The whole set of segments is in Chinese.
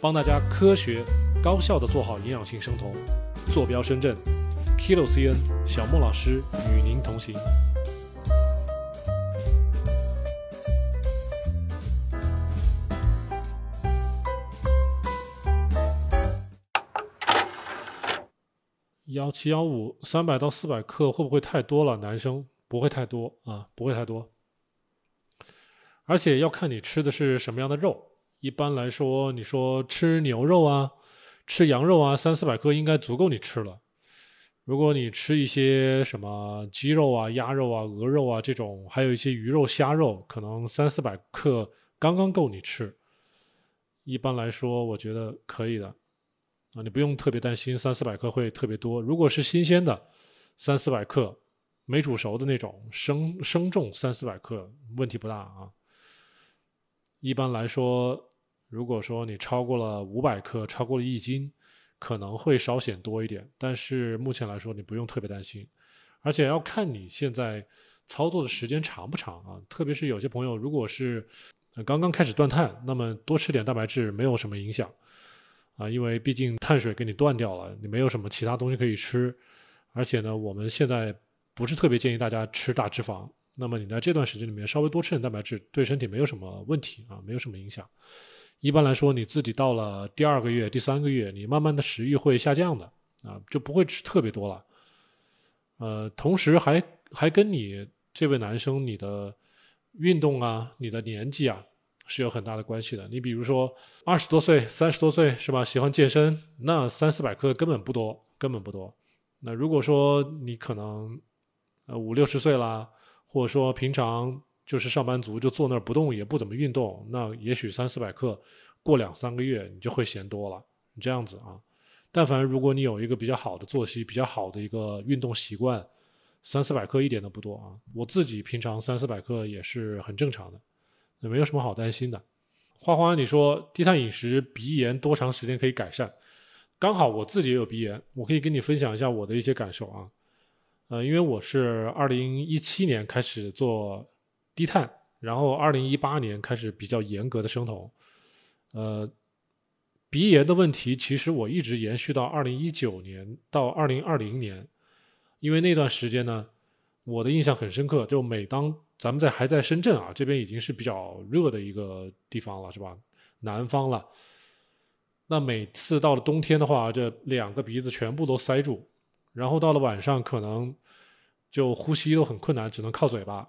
帮大家科学、高效的做好营养性生酮。坐标深圳，KiloCN 小莫老师与您同行。幺七幺五三百到四百克会不会太多了？男生不会太多啊，不会太多。而且要看你吃的是什么样的肉。一般来说，你说吃牛肉啊，吃羊肉啊，三四百克应该足够你吃了。如果你吃一些什么鸡肉啊、鸭肉啊、鹅肉啊这种，还有一些鱼肉、虾肉，可能三四百克刚刚够你吃。一般来说，我觉得可以的啊，你不用特别担心三四百克会特别多。如果是新鲜的，三四百克没煮熟的那种生生重三四百克，问题不大啊。一般来说。如果说你超过了五百克，超过了一斤，可能会稍显多一点，但是目前来说你不用特别担心，而且要看你现在操作的时间长不长啊，特别是有些朋友如果是刚刚开始断碳，那么多吃点蛋白质没有什么影响啊，因为毕竟碳水给你断掉了，你没有什么其他东西可以吃，而且呢，我们现在不是特别建议大家吃大脂肪，那么你在这段时间里面稍微多吃点蛋白质，对身体没有什么问题啊，没有什么影响。一般来说，你自己到了第二个月、第三个月，你慢慢的食欲会下降的啊，就不会吃特别多了。呃，同时还还跟你这位男生你的运动啊、你的年纪啊是有很大的关系的。你比如说二十多岁、三十多岁是吧？喜欢健身，那三四百克根本不多，根本不多。那如果说你可能呃五六十岁啦，或者说平常。就是上班族就坐那儿不动，也不怎么运动，那也许三四百克，过两三个月你就会嫌多了。你这样子啊，但凡如果你有一个比较好的作息，比较好的一个运动习惯，三四百克一点都不多啊。我自己平常三四百克也是很正常的，也没有什么好担心的。花花你说低碳饮食鼻炎多长时间可以改善？刚好我自己也有鼻炎，我可以跟你分享一下我的一些感受啊。呃，因为我是二零一七年开始做。低碳，然后二零一八年开始比较严格的生酮。呃，鼻炎的问题其实我一直延续到二零一九年到二零二零年，因为那段时间呢，我的印象很深刻。就每当咱们在还在深圳啊这边已经是比较热的一个地方了，是吧？南方了，那每次到了冬天的话，这两个鼻子全部都塞住，然后到了晚上可能就呼吸都很困难，只能靠嘴巴。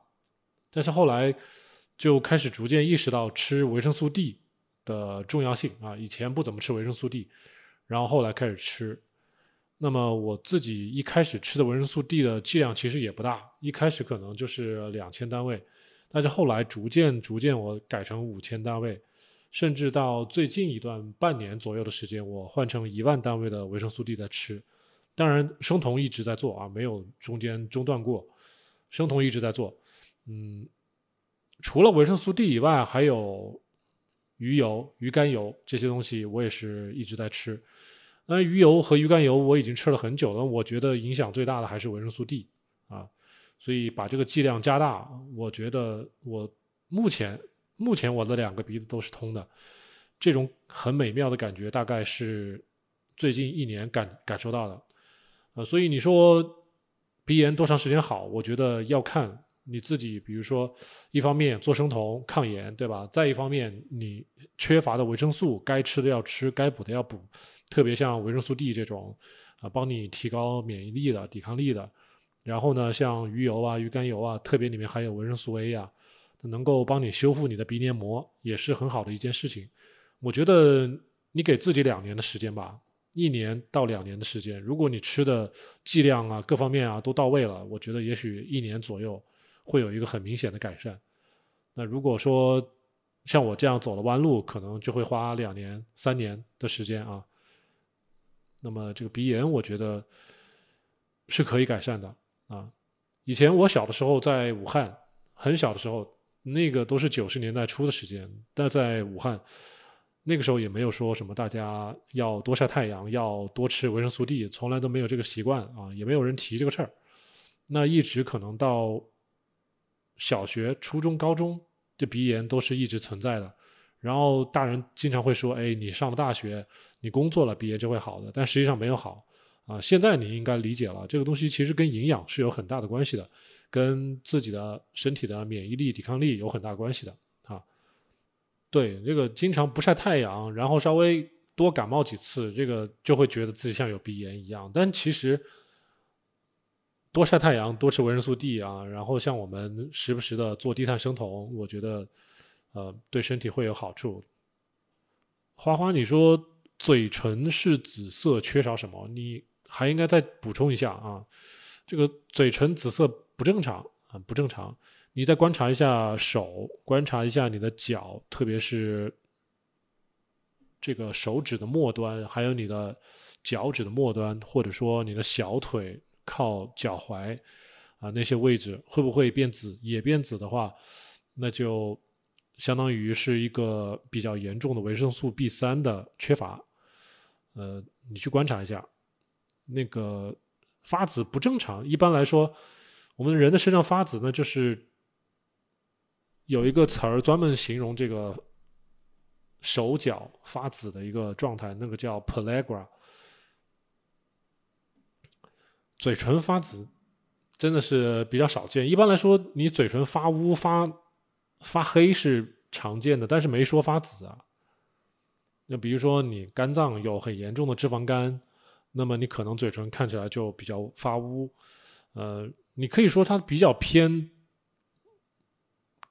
但是后来就开始逐渐意识到吃维生素 D 的重要性啊，以前不怎么吃维生素 D，然后后来开始吃。那么我自己一开始吃的维生素 D 的剂量其实也不大，一开始可能就是两千单位，但是后来逐渐逐渐我改成五千单位，甚至到最近一段半年左右的时间，我换成一万单位的维生素 D 在吃。当然，生酮一直在做啊，没有中间中断过，生酮一直在做。嗯，除了维生素 D 以外，还有鱼油、鱼肝油这些东西，我也是一直在吃。那鱼油和鱼肝油我已经吃了很久了，我觉得影响最大的还是维生素 D 啊，所以把这个剂量加大，我觉得我目前目前我的两个鼻子都是通的，这种很美妙的感觉大概是最近一年感感受到的。呃，所以你说鼻炎多长时间好？我觉得要看。你自己，比如说，一方面做生酮抗炎，对吧？再一方面，你缺乏的维生素，该吃的要吃，该补的要补，特别像维生素 D 这种，啊，帮你提高免疫力的、抵抗力的。然后呢，像鱼油啊、鱼肝油啊，特别里面含有维生素 A 啊，能够帮你修复你的鼻黏膜，也是很好的一件事情。我觉得你给自己两年的时间吧，一年到两年的时间，如果你吃的剂量啊、各方面啊都到位了，我觉得也许一年左右。会有一个很明显的改善。那如果说像我这样走了弯路，可能就会花两年、三年的时间啊。那么这个鼻炎，我觉得是可以改善的啊。以前我小的时候在武汉，很小的时候，那个都是九十年代初的时间，但在武汉那个时候也没有说什么，大家要多晒太阳，要多吃维生素 D，从来都没有这个习惯啊，也没有人提这个事儿。那一直可能到。小学、初中、高中，的鼻炎都是一直存在的。然后大人经常会说：“哎，你上了大学，你工作了，鼻炎就会好的。”但实际上没有好啊。现在你应该理解了，这个东西其实跟营养是有很大的关系的，跟自己的身体的免疫力、抵抗力有很大关系的啊。对，这个经常不晒太阳，然后稍微多感冒几次，这个就会觉得自己像有鼻炎一样。但其实。多晒太阳，多吃维生素 D 啊，然后像我们时不时的做低碳生酮，我觉得，呃，对身体会有好处。花花，你说嘴唇是紫色，缺少什么？你还应该再补充一下啊，这个嘴唇紫色不正常啊，不正常。你再观察一下手，观察一下你的脚，特别是这个手指的末端，还有你的脚趾的末端，或者说你的小腿。靠脚踝，啊，那些位置会不会变紫？也变紫的话，那就相当于是一个比较严重的维生素 B 三的缺乏。呃，你去观察一下，那个发紫不正常。一般来说，我们人的身上发紫呢，就是有一个词儿专门形容这个手脚发紫的一个状态，那个叫 palegra。嘴唇发紫，真的是比较少见。一般来说，你嘴唇发乌、发发黑是常见的，但是没说发紫啊。那比如说你肝脏有很严重的脂肪肝，那么你可能嘴唇看起来就比较发乌。呃，你可以说它比较偏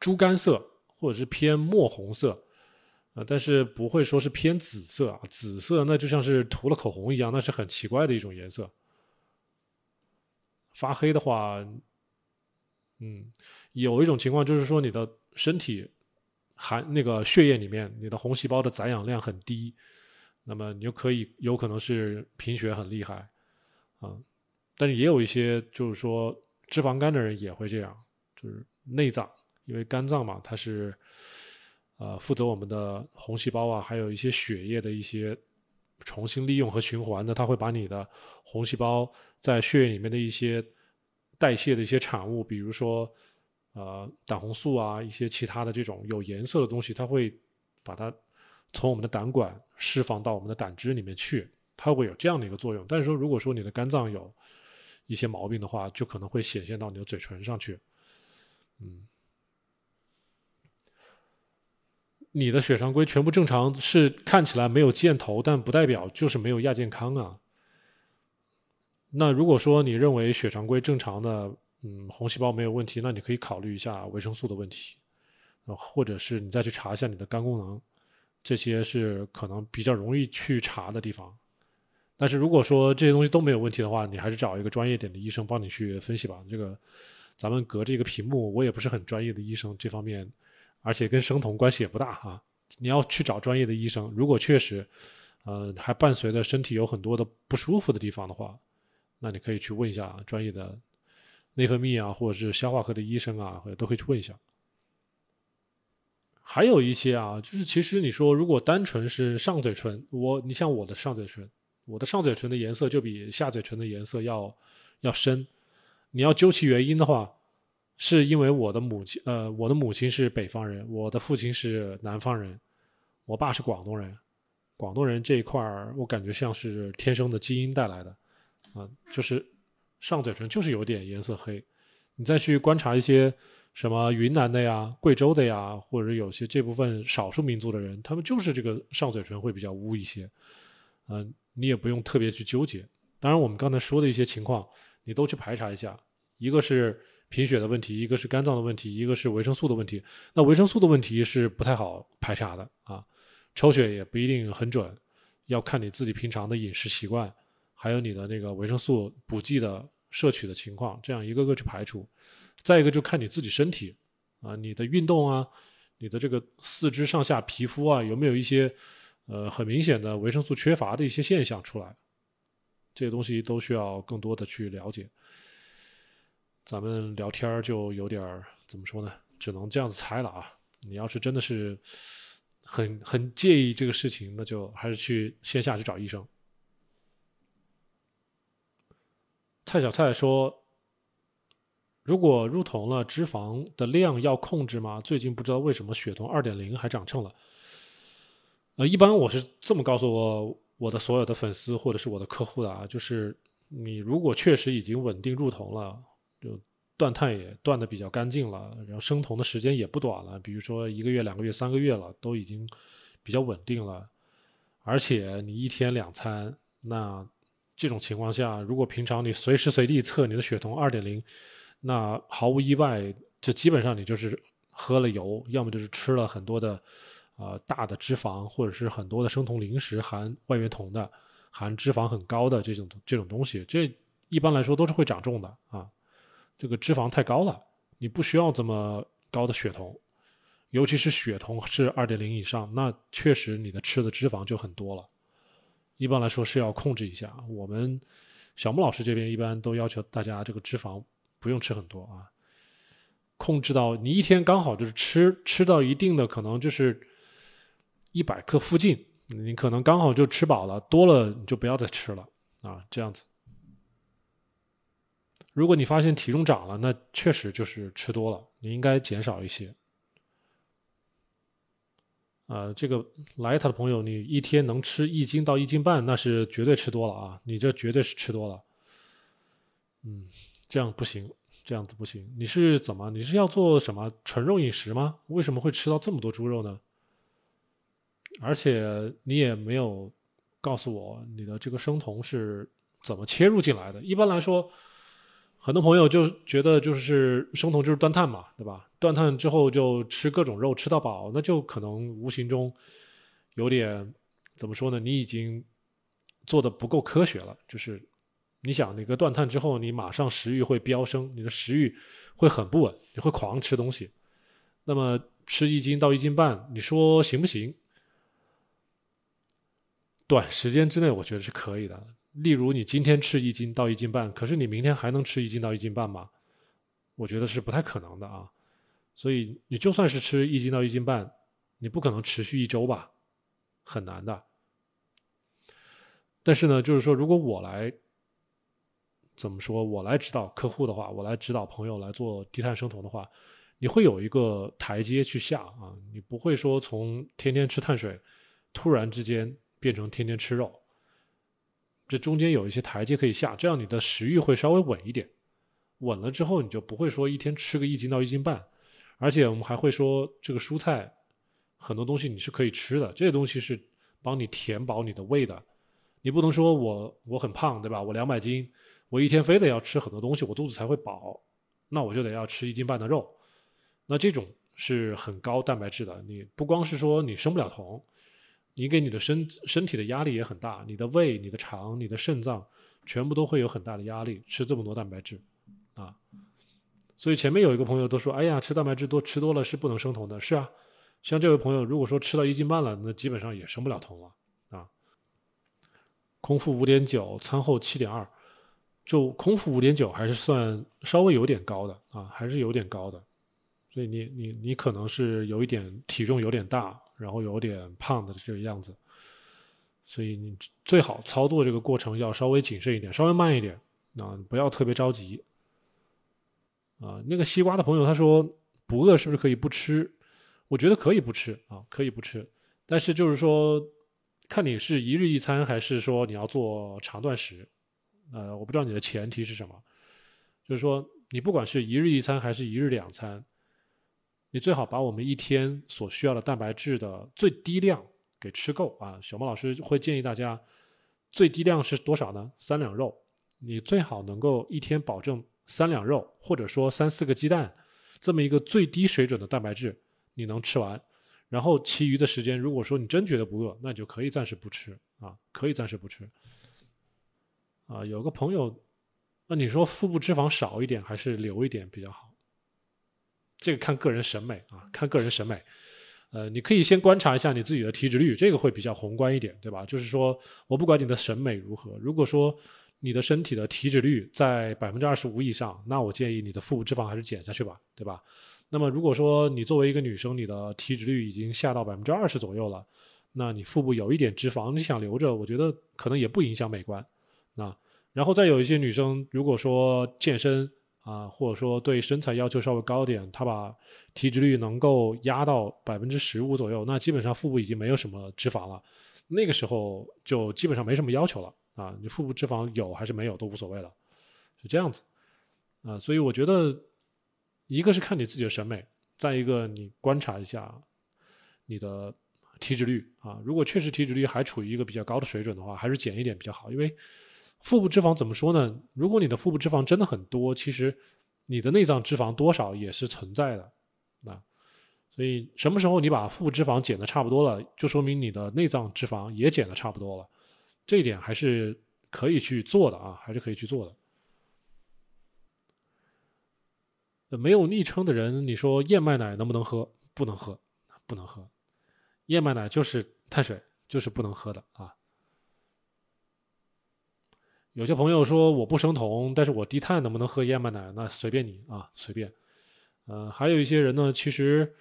猪肝色，或者是偏墨红色，啊，但是不会说是偏紫色。啊，紫色那就像是涂了口红一样，那是很奇怪的一种颜色。发黑的话，嗯，有一种情况就是说你的身体含那个血液里面你的红细胞的载氧量很低，那么你就可以有可能是贫血很厉害，嗯，但是也有一些就是说脂肪肝的人也会这样，就是内脏，因为肝脏嘛它是呃负责我们的红细胞啊，还有一些血液的一些。重新利用和循环的，它会把你的红细胞在血液里面的一些代谢的一些产物，比如说呃胆红素啊，一些其他的这种有颜色的东西，它会把它从我们的胆管释放到我们的胆汁里面去，它会有这样的一个作用。但是说，如果说你的肝脏有一些毛病的话，就可能会显现到你的嘴唇上去，嗯。你的血常规全部正常，是看起来没有箭头，但不代表就是没有亚健康啊。那如果说你认为血常规正常的，嗯，红细胞没有问题，那你可以考虑一下维生素的问题，或者是你再去查一下你的肝功能，这些是可能比较容易去查的地方。但是如果说这些东西都没有问题的话，你还是找一个专业点的医生帮你去分析吧。这个，咱们隔着一个屏幕，我也不是很专业的医生这方面。而且跟生酮关系也不大哈，你要去找专业的医生。如果确实，呃，还伴随着身体有很多的不舒服的地方的话，那你可以去问一下专业的内分泌啊，或者是消化科的医生啊，或者都可以去问一下。还有一些啊，就是其实你说，如果单纯是上嘴唇，我，你像我的上嘴唇，我的上嘴唇的颜色就比下嘴唇的颜色要要深。你要究其原因的话。是因为我的母亲，呃，我的母亲是北方人，我的父亲是南方人，我爸是广东人，广东人这一块儿，我感觉像是天生的基因带来的，啊，就是上嘴唇就是有点颜色黑。你再去观察一些什么云南的呀、贵州的呀，或者有些这部分少数民族的人，他们就是这个上嘴唇会比较乌一些。嗯，你也不用特别去纠结。当然，我们刚才说的一些情况，你都去排查一下，一个是。贫血的问题，一个是肝脏的问题，一个是维生素的问题。那维生素的问题是不太好排查的啊，抽血也不一定很准，要看你自己平常的饮食习惯，还有你的那个维生素补剂的摄取的情况，这样一个个去排除。再一个就看你自己身体啊，你的运动啊，你的这个四肢上下、皮肤啊，有没有一些呃很明显的维生素缺乏的一些现象出来？这些东西都需要更多的去了解。咱们聊天就有点儿怎么说呢？只能这样子猜了啊！你要是真的是很很介意这个事情，那就还是去线下去找医生。蔡小蔡说：“如果入酮了，脂肪的量要控制吗？最近不知道为什么血酮二点零还长秤了。”呃，一般我是这么告诉我我的所有的粉丝或者是我的客户的啊，就是你如果确实已经稳定入酮了。就断碳也断的比较干净了，然后生酮的时间也不短了，比如说一个月、两个月、三个月了，都已经比较稳定了。而且你一天两餐，那这种情况下，如果平常你随时随地测你的血酮二点零，那毫无意外，就基本上你就是喝了油，要么就是吃了很多的啊大的脂肪，或者是很多的生酮零食含外源酮的、含脂肪很高的这种这种东西，这一般来说都是会长重的啊。这个脂肪太高了，你不需要这么高的血酮，尤其是血酮是二点零以上，那确实你的吃的脂肪就很多了。一般来说是要控制一下，我们小木老师这边一般都要求大家这个脂肪不用吃很多啊，控制到你一天刚好就是吃吃到一定的，可能就是一百克附近，你可能刚好就吃饱了，多了你就不要再吃了啊，这样子。如果你发现体重涨了，那确实就是吃多了，你应该减少一些。呃，这个莱塔的朋友，你一天能吃一斤到一斤半，那是绝对吃多了啊！你这绝对是吃多了，嗯，这样不行，这样子不行。你是怎么？你是要做什么纯肉饮食吗？为什么会吃到这么多猪肉呢？而且你也没有告诉我你的这个生酮是怎么切入进来的。一般来说。很多朋友就觉得，就是生酮就是断碳嘛，对吧？断碳之后就吃各种肉，吃到饱，那就可能无形中有点怎么说呢？你已经做的不够科学了。就是你想，那个断碳之后，你马上食欲会飙升，你的食欲会很不稳，你会狂吃东西。那么吃一斤到一斤半，你说行不行？短时间之内，我觉得是可以的。例如，你今天吃一斤到一斤半，可是你明天还能吃一斤到一斤半吗？我觉得是不太可能的啊。所以，你就算是吃一斤到一斤半，你不可能持续一周吧，很难的。但是呢，就是说，如果我来，怎么说我来指导客户的话，我来指导朋友来做低碳生酮的话，你会有一个台阶去下啊，你不会说从天天吃碳水，突然之间变成天天吃肉。这中间有一些台阶可以下，这样你的食欲会稍微稳一点。稳了之后，你就不会说一天吃个一斤到一斤半。而且我们还会说，这个蔬菜，很多东西你是可以吃的，这些东西是帮你填饱你的胃的。你不能说我我很胖，对吧？我两百斤，我一天非得要吃很多东西，我肚子才会饱，那我就得要吃一斤半的肉。那这种是很高蛋白质的，你不光是说你升不了酮。你给你的身身体的压力也很大，你的胃、你的肠、你的肾脏，全部都会有很大的压力。吃这么多蛋白质，啊，所以前面有一个朋友都说：“哎呀，吃蛋白质多吃多了是不能生酮的。”是啊，像这位朋友，如果说吃到一斤半了，那基本上也生不了酮了啊。空腹五点九，餐后七点二，就空腹五点九还是算稍微有点高的啊，还是有点高的，所以你你你可能是有一点体重有点大。然后有点胖的这个样子，所以你最好操作这个过程要稍微谨慎一点，稍微慢一点，啊，不要特别着急。啊，那个西瓜的朋友他说不饿是不是可以不吃？我觉得可以不吃啊，可以不吃，但是就是说看你是一日一餐还是说你要做长断食，呃，我不知道你的前提是什么，就是说你不管是一日一餐还是一日两餐。你最好把我们一天所需要的蛋白质的最低量给吃够啊！小莫老师会建议大家，最低量是多少呢？三两肉，你最好能够一天保证三两肉，或者说三四个鸡蛋，这么一个最低水准的蛋白质你能吃完。然后其余的时间，如果说你真觉得不饿，那你就可以暂时不吃啊，可以暂时不吃。啊，有个朋友，那你说腹部脂肪少一点还是留一点比较好？这个看个人审美啊，看个人审美。呃，你可以先观察一下你自己的体脂率，这个会比较宏观一点，对吧？就是说我不管你的审美如何，如果说你的身体的体脂率在百分之二十五以上，那我建议你的腹部脂肪还是减下去吧，对吧？那么如果说你作为一个女生，你的体脂率已经下到百分之二十左右了，那你腹部有一点脂肪，你想留着，我觉得可能也不影响美观。那然后再有一些女生，如果说健身。啊，或者说对身材要求稍微高点，他把体脂率能够压到百分之十五左右，那基本上腹部已经没有什么脂肪了，那个时候就基本上没什么要求了啊，你腹部脂肪有还是没有都无所谓了，是这样子啊，所以我觉得一个是看你自己的审美，再一个你观察一下你的体脂率啊，如果确实体脂率还处于一个比较高的水准的话，还是减一点比较好，因为。腹部脂肪怎么说呢？如果你的腹部脂肪真的很多，其实你的内脏脂肪多少也是存在的，啊，所以什么时候你把腹部脂肪减的差不多了，就说明你的内脏脂肪也减的差不多了，这一点还是可以去做的啊，还是可以去做的。没有昵称的人，你说燕麦奶能不能喝？不能喝，不能喝，燕麦奶就是碳水，就是不能喝的啊。有些朋友说我不生酮，但是我低碳能不能喝燕麦奶？那随便你啊，随便。呃，还有一些人呢，其实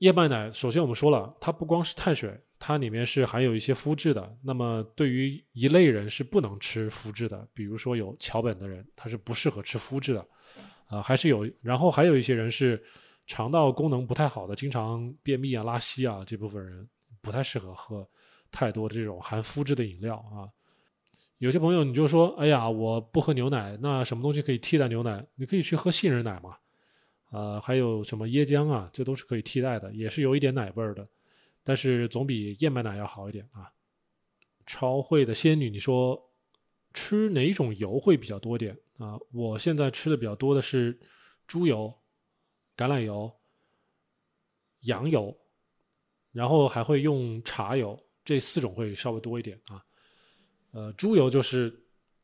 燕麦奶，首先我们说了，它不光是碳水，它里面是含有一些麸质的。那么对于一类人是不能吃麸质的，比如说有桥本的人，他是不适合吃麸质的。啊，还是有。然后还有一些人是肠道功能不太好的，经常便秘啊、拉稀啊，这部分人不太适合喝太多这种含麸质的饮料啊。有些朋友你就说，哎呀，我不喝牛奶，那什么东西可以替代牛奶？你可以去喝杏仁奶嘛，呃，还有什么椰浆啊，这都是可以替代的，也是有一点奶味儿的，但是总比燕麦奶要好一点啊。超会的仙女，你说吃哪种油会比较多点啊？我现在吃的比较多的是猪油、橄榄油、羊油，然后还会用茶油，这四种会稍微多一点啊。呃，猪油就是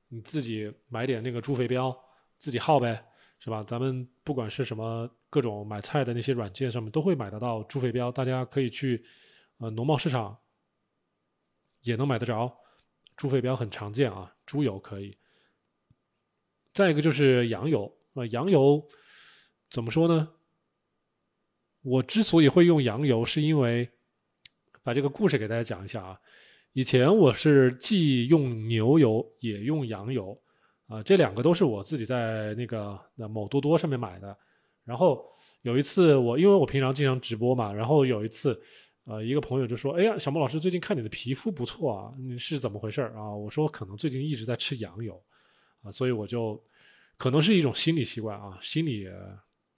你自己买点那个猪肥膘，自己耗呗，是吧？咱们不管是什么各种买菜的那些软件上面都会买得到猪肥膘，大家可以去呃农贸市场也能买得着，猪肥膘很常见啊。猪油可以。再一个就是羊油呃，羊油怎么说呢？我之所以会用羊油，是因为把这个故事给大家讲一下啊。以前我是既用牛油也用羊油，啊，这两个都是我自己在那个那某多多上面买的。然后有一次我，因为我平常经常直播嘛，然后有一次，呃，一个朋友就说：“哎呀，小莫老师最近看你的皮肤不错啊，你是怎么回事儿啊？”我说：“可能最近一直在吃羊油，啊，所以我就可能是一种心理习惯啊，心理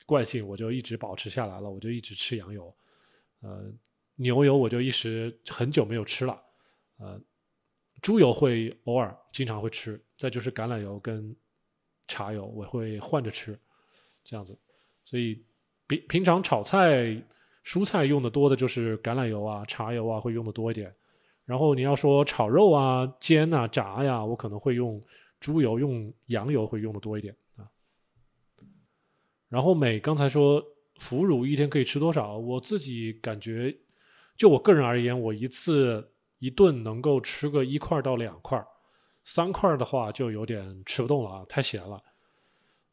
惯性，我就一直保持下来了，我就一直吃羊油，呃，牛油我就一时很久没有吃了。”呃，猪油会偶尔、经常会吃，再就是橄榄油跟茶油，我会换着吃，这样子。所以平平常炒菜、蔬菜用的多的就是橄榄油啊、茶油啊，会用的多一点。然后你要说炒肉啊、煎啊、炸呀，我可能会用猪油，用羊油会用的多一点啊。然后美刚才说腐乳一天可以吃多少？我自己感觉，就我个人而言，我一次。一顿能够吃个一块到两块，三块的话就有点吃不动了啊，太咸了。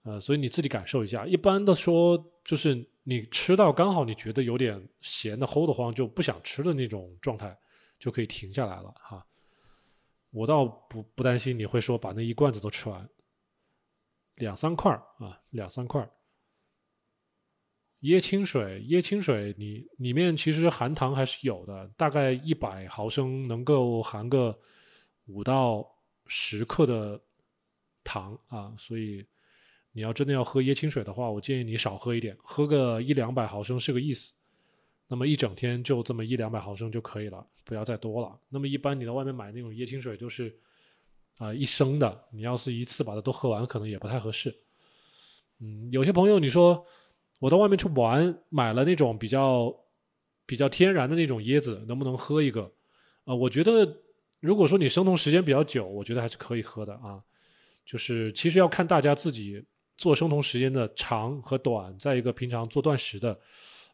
呃，所以你自己感受一下，一般的说，就是你吃到刚好你觉得有点咸的齁的慌，就不想吃的那种状态，就可以停下来了哈。我倒不不担心你会说把那一罐子都吃完，两三块啊，两三块。椰清水，椰清水，你里面其实含糖还是有的，大概一百毫升能够含个五到十克的糖啊，所以你要真的要喝椰清水的话，我建议你少喝一点，喝个一两百毫升是个意思。那么一整天就这么一两百毫升就可以了，不要再多了。那么一般你在外面买那种椰清水就是啊一升的，你要是一次把它都喝完，可能也不太合适。嗯，有些朋友你说。我到外面去玩，买了那种比较比较天然的那种椰子，能不能喝一个？啊，我觉得如果说你生酮时间比较久，我觉得还是可以喝的啊。就是其实要看大家自己做生酮时间的长和短，再一个平常做断食的，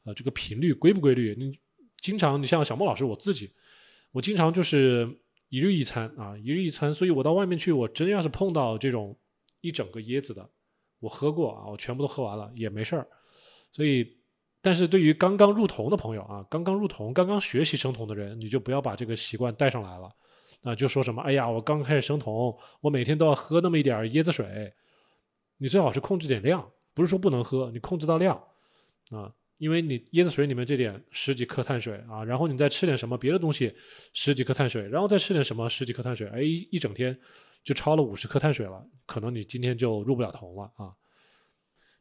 呃，这个频率规不规律？你经常你像小莫老师，我自己，我经常就是一日一餐啊，一日一餐，所以我到外面去，我真要是碰到这种一整个椰子的，我喝过啊，我全部都喝完了也没事儿。所以，但是对于刚刚入酮的朋友啊，刚刚入酮、刚刚学习生酮的人，你就不要把这个习惯带上来了。啊，就说什么，哎呀，我刚开始生酮，我每天都要喝那么一点椰子水。你最好是控制点量，不是说不能喝，你控制到量。啊，因为你椰子水里面这点十几克碳水啊，然后你再吃点什么别的东西，十几克碳水，然后再吃点什么十几克碳水，哎，一整天就超了五十克碳水了，可能你今天就入不了酮了啊。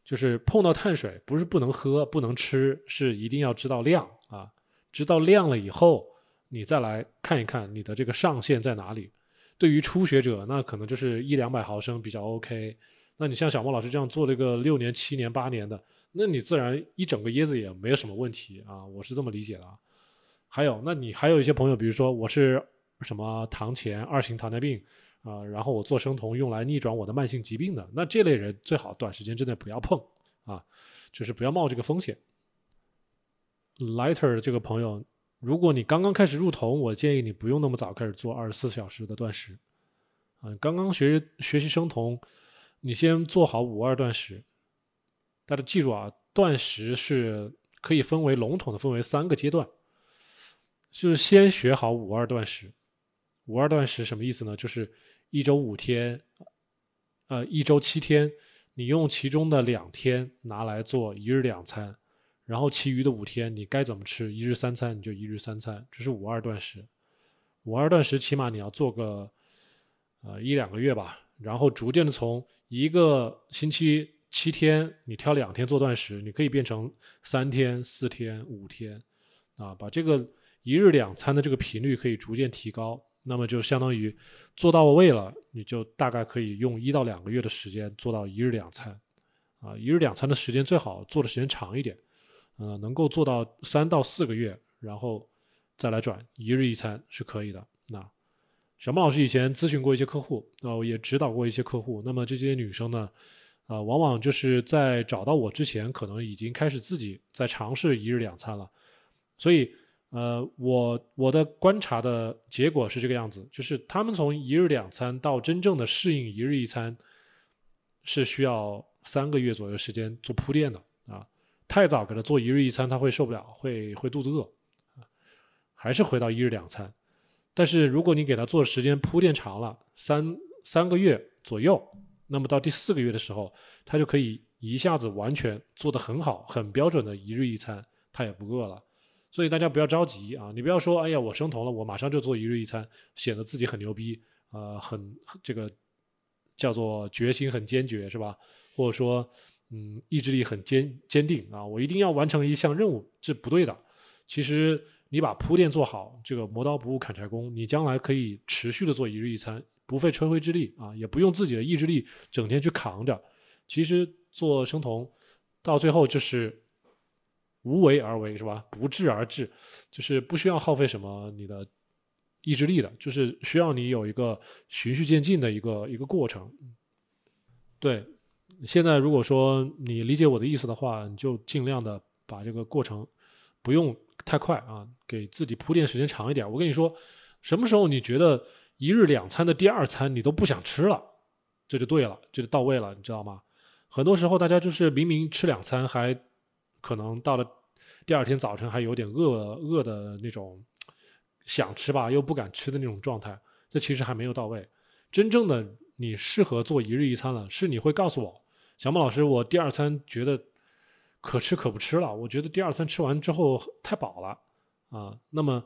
就是碰到碳水，不是不能喝、不能吃，是一定要知道量啊。知道量了以后，你再来看一看你的这个上限在哪里。对于初学者，那可能就是一两百毫升比较 OK。那你像小莫老师这样做了个六年、七年、八年的，那你自然一整个椰子也没有什么问题啊。我是这么理解的。还有，那你还有一些朋友，比如说我是什么糖前二型糖尿病。啊，然后我做生酮用来逆转我的慢性疾病的，那这类人最好短时间之内不要碰啊，就是不要冒这个风险。Lighter 这个朋友，如果你刚刚开始入酮，我建议你不用那么早开始做二十四小时的断食啊。刚刚学学习生酮，你先做好五二断食。大家记住啊，断食是可以分为笼统的分为三个阶段，就是先学好五二断食。五二断食什么意思呢？就是。一周五天，呃，一周七天，你用其中的两天拿来做一日两餐，然后其余的五天你该怎么吃一日三餐你就一日三餐，这是五二断食。五二断食起码你要做个，呃，一两个月吧，然后逐渐的从一个星期七天你挑两天做断食，你可以变成三天、四天、五天，啊，把这个一日两餐的这个频率可以逐渐提高。那么就相当于做到位了，你就大概可以用一到两个月的时间做到一日两餐，啊，一日两餐的时间最好做的时间长一点，呃，能够做到三到四个月，然后再来转一日一餐是可以的。那小孟老师以前咨询过一些客户，呃，也指导过一些客户，那么这些女生呢，啊，往往就是在找到我之前，可能已经开始自己在尝试一日两餐了，所以。呃，我我的观察的结果是这个样子，就是他们从一日两餐到真正的适应一日一餐，是需要三个月左右时间做铺垫的啊。太早给他做一日一餐，他会受不了，会会肚子饿，还是回到一日两餐。但是如果你给他做时间铺垫长了三三个月左右，那么到第四个月的时候，他就可以一下子完全做的很好、很标准的一日一餐，他也不饿了。所以大家不要着急啊！你不要说，哎呀，我升酮了，我马上就做一日一餐，显得自己很牛逼，呃，很这个叫做决心很坚决是吧？或者说，嗯，意志力很坚坚定啊，我一定要完成一项任务，这不对的。其实你把铺垫做好，这个磨刀不误砍柴工，你将来可以持续的做一日一餐，不费吹灰之力啊，也不用自己的意志力整天去扛着。其实做生酮到最后就是。无为而为是吧？不治而治，就是不需要耗费什么你的意志力的，就是需要你有一个循序渐进的一个一个过程。对，现在如果说你理解我的意思的话，你就尽量的把这个过程不用太快啊，给自己铺垫时间长一点。我跟你说，什么时候你觉得一日两餐的第二餐你都不想吃了，这就对了，这就到位了，你知道吗？很多时候大家就是明明吃两餐，还可能到了。第二天早晨还有点饿饿的那种，想吃吧又不敢吃的那种状态，这其实还没有到位。真正的你适合做一日一餐了，是你会告诉我，小孟老师，我第二餐觉得可吃可不吃了，我觉得第二餐吃完之后太饱了啊，那么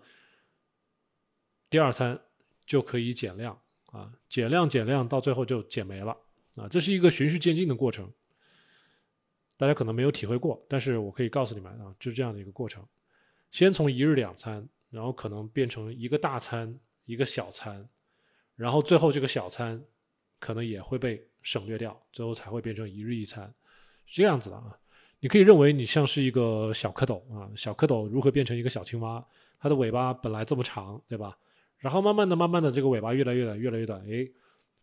第二餐就可以减量啊，减量减量到最后就减没了啊，这是一个循序渐进的过程。大家可能没有体会过，但是我可以告诉你们啊，就是这样的一个过程：先从一日两餐，然后可能变成一个大餐、一个小餐，然后最后这个小餐可能也会被省略掉，最后才会变成一日一餐，是这样子的啊。你可以认为你像是一个小蝌蚪啊，小蝌蚪如何变成一个小青蛙？它的尾巴本来这么长，对吧？然后慢慢的、慢慢的，这个尾巴越来越短、越来越短，哎，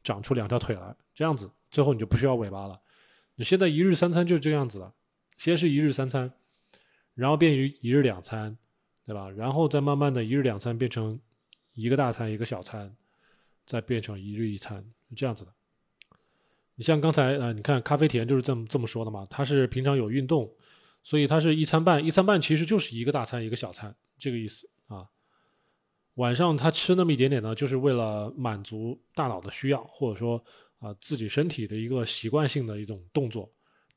长出两条腿来，这样子，最后你就不需要尾巴了。现在一日三餐就是这样子了，先是一日三餐，然后变于一日两餐，对吧？然后再慢慢的一日两餐变成一个大餐一个小餐，再变成一日一餐，是这样子的。你像刚才呃，你看咖啡甜就是这么这么说的嘛？他是平常有运动，所以他是一餐半，一餐半其实就是一个大餐一个小餐这个意思啊。晚上他吃那么一点点呢，就是为了满足大脑的需要，或者说。啊，自己身体的一个习惯性的一种动作，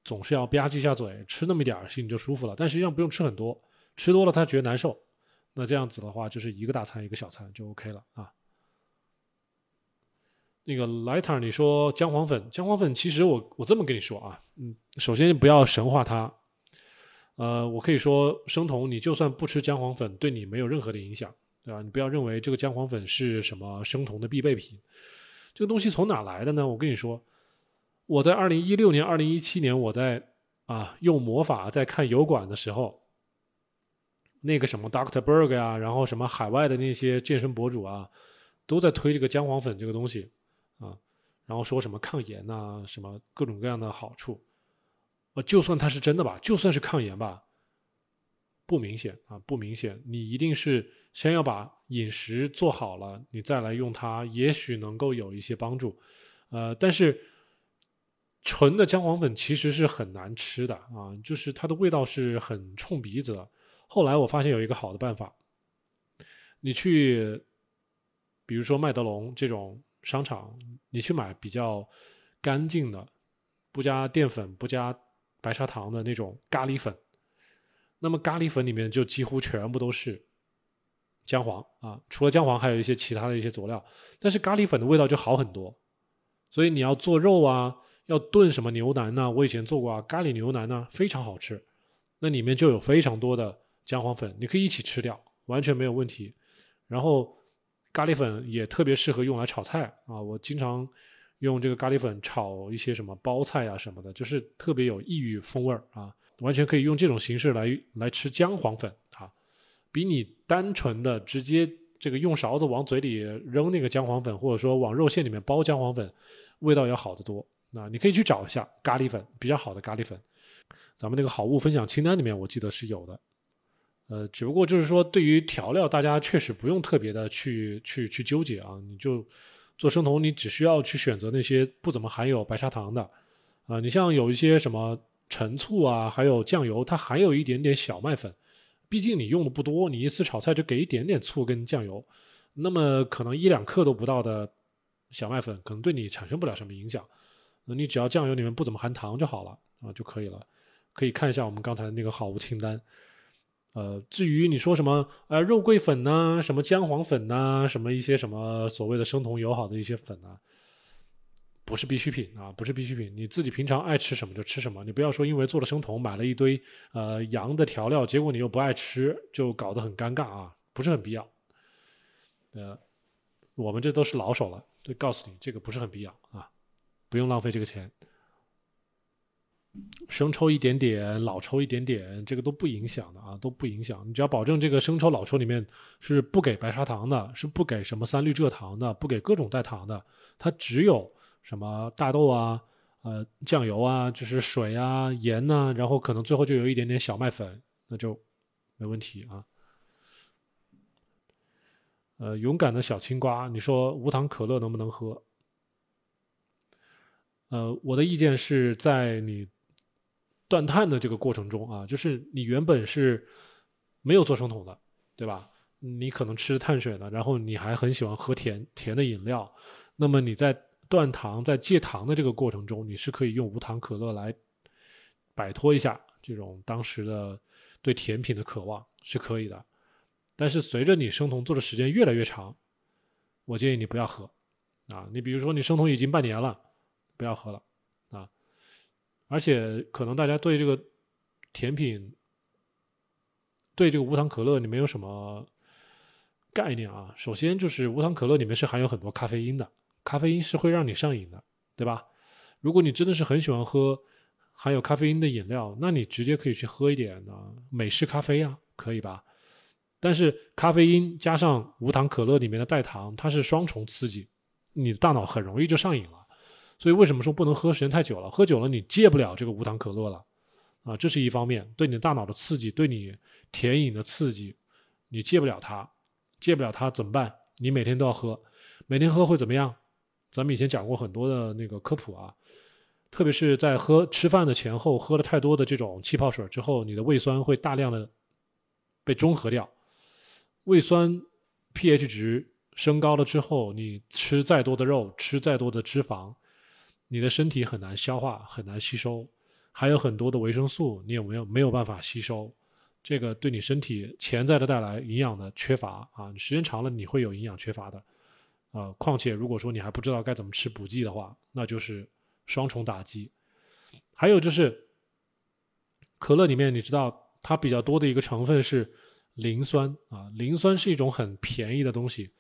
总是要吧唧一下嘴，吃那么一点儿，心里就舒服了。但实际上不用吃很多，吃多了他觉得难受。那这样子的话，就是一个大餐，一个小餐就 OK 了啊。那个莱特，你说姜黄粉，姜黄粉其实我我这么跟你说啊，嗯，首先不要神化它。呃，我可以说生酮，你就算不吃姜黄粉，对你没有任何的影响，对吧？你不要认为这个姜黄粉是什么生酮的必备品。这个东西从哪来的呢？我跟你说，我在二零一六年、二零一七年，我在啊用魔法在看油管的时候，那个什么 Dr. o o c t Berg 呀，然后什么海外的那些健身博主啊，都在推这个姜黄粉这个东西啊，然后说什么抗炎呐，什么各种各样的好处。呃，就算它是真的吧，就算是抗炎吧。不明显啊，不明显。你一定是先要把饮食做好了，你再来用它，也许能够有一些帮助。呃，但是纯的姜黄粉其实是很难吃的啊，就是它的味道是很冲鼻子。的。后来我发现有一个好的办法，你去比如说麦德龙这种商场，你去买比较干净的，不加淀粉、不加白砂糖的那种咖喱粉。那么咖喱粉里面就几乎全部都是姜黄啊，除了姜黄，还有一些其他的一些佐料。但是咖喱粉的味道就好很多，所以你要做肉啊，要炖什么牛腩呐，我以前做过啊，咖喱牛腩呐，非常好吃。那里面就有非常多的姜黄粉，你可以一起吃掉，完全没有问题。然后咖喱粉也特别适合用来炒菜啊，我经常用这个咖喱粉炒一些什么包菜啊什么的，就是特别有异域风味儿啊。完全可以用这种形式来来吃姜黄粉啊，比你单纯的直接这个用勺子往嘴里扔那个姜黄粉，或者说往肉馅里面包姜黄粉，味道要好得多。那你可以去找一下咖喱粉比较好的咖喱粉，咱们那个好物分享清单里面我记得是有的。呃，只不过就是说对于调料，大家确实不用特别的去去去纠结啊，你就做生酮，你只需要去选择那些不怎么含有白砂糖的啊，你像有一些什么。陈醋啊，还有酱油，它含有一点点小麦粉，毕竟你用的不多，你一次炒菜就给一点点醋跟酱油，那么可能一两克都不到的小麦粉，可能对你产生不了什么影响。那你只要酱油里面不怎么含糖就好了啊，就可以了。可以看一下我们刚才那个好物清单。呃，至于你说什么呃肉桂粉呐，什么姜黄粉呐，什么一些什么所谓的生酮友好的一些粉啊。不是必需品啊，不是必需品。你自己平常爱吃什么就吃什么，你不要说因为做了生酮买了一堆呃羊的调料，结果你又不爱吃，就搞得很尴尬啊。不是很必要。呃，我们这都是老手了，就告诉你这个不是很必要啊，不用浪费这个钱。生抽一点点，老抽一点点，这个都不影响的啊，都不影响。你只要保证这个生抽老抽里面是不给白砂糖的，是不给什么三氯蔗糖的，不给各种代糖的，它只有。什么大豆啊，呃，酱油啊，就是水啊，盐啊，然后可能最后就有一点点小麦粉，那就没问题啊。呃，勇敢的小青瓜，你说无糖可乐能不能喝？呃，我的意见是在你断碳的这个过程中啊，就是你原本是没有做生酮的，对吧？你可能吃碳水了，然后你还很喜欢喝甜甜的饮料，那么你在。断糖在戒糖的这个过程中，你是可以用无糖可乐来摆脱一下这种当时的对甜品的渴望，是可以的。但是随着你生酮做的时间越来越长，我建议你不要喝啊。你比如说你生酮已经半年了，不要喝了啊。而且可能大家对这个甜品、对这个无糖可乐，你没有什么概念啊。首先就是无糖可乐里面是含有很多咖啡因的。咖啡因是会让你上瘾的，对吧？如果你真的是很喜欢喝含有咖啡因的饮料，那你直接可以去喝一点呢，美式咖啡呀，可以吧？但是咖啡因加上无糖可乐里面的代糖，它是双重刺激，你的大脑很容易就上瘾了。所以为什么说不能喝时间太久了？喝酒了你戒不了这个无糖可乐了啊，这是一方面对你的大脑的刺激，对你甜饮的刺激，你戒不了它，戒不了它怎么办？你每天都要喝，每天喝会怎么样？咱们以前讲过很多的那个科普啊，特别是在喝吃饭的前后喝了太多的这种气泡水之后，你的胃酸会大量的被中和掉，胃酸 pH 值升高了之后，你吃再多的肉，吃再多的脂肪，你的身体很难消化，很难吸收，还有很多的维生素，你也没有没有办法吸收，这个对你身体潜在的带来营养的缺乏啊，时间长了你会有营养缺乏的。啊，况且如果说你还不知道该怎么吃补剂的话，那就是双重打击。还有就是，可乐里面你知道它比较多的一个成分是磷酸啊，磷酸是一种很便宜的东西，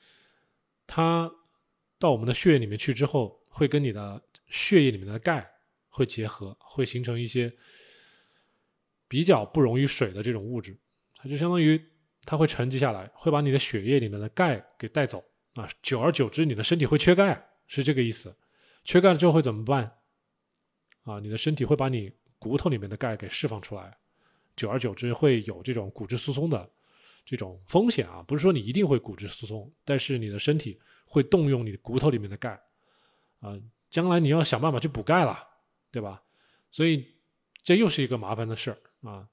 它到我们的血液里面去之后，会跟你的血液里面的钙会结合，会形成一些比较不溶于水的这种物质，它就相当于它会沉积下来，会把你的血液里面的钙给带走。啊，久而久之，你的身体会缺钙，是这个意思。缺钙了之后会怎么办？啊，你的身体会把你骨头里面的钙给释放出来，久而久之会有这种骨质疏松的这种风险啊。不是说你一定会骨质疏松，但是你的身体会动用你骨头里面的钙啊，将来你要想办法去补钙了，对吧？所以这又是一个麻烦的事儿啊。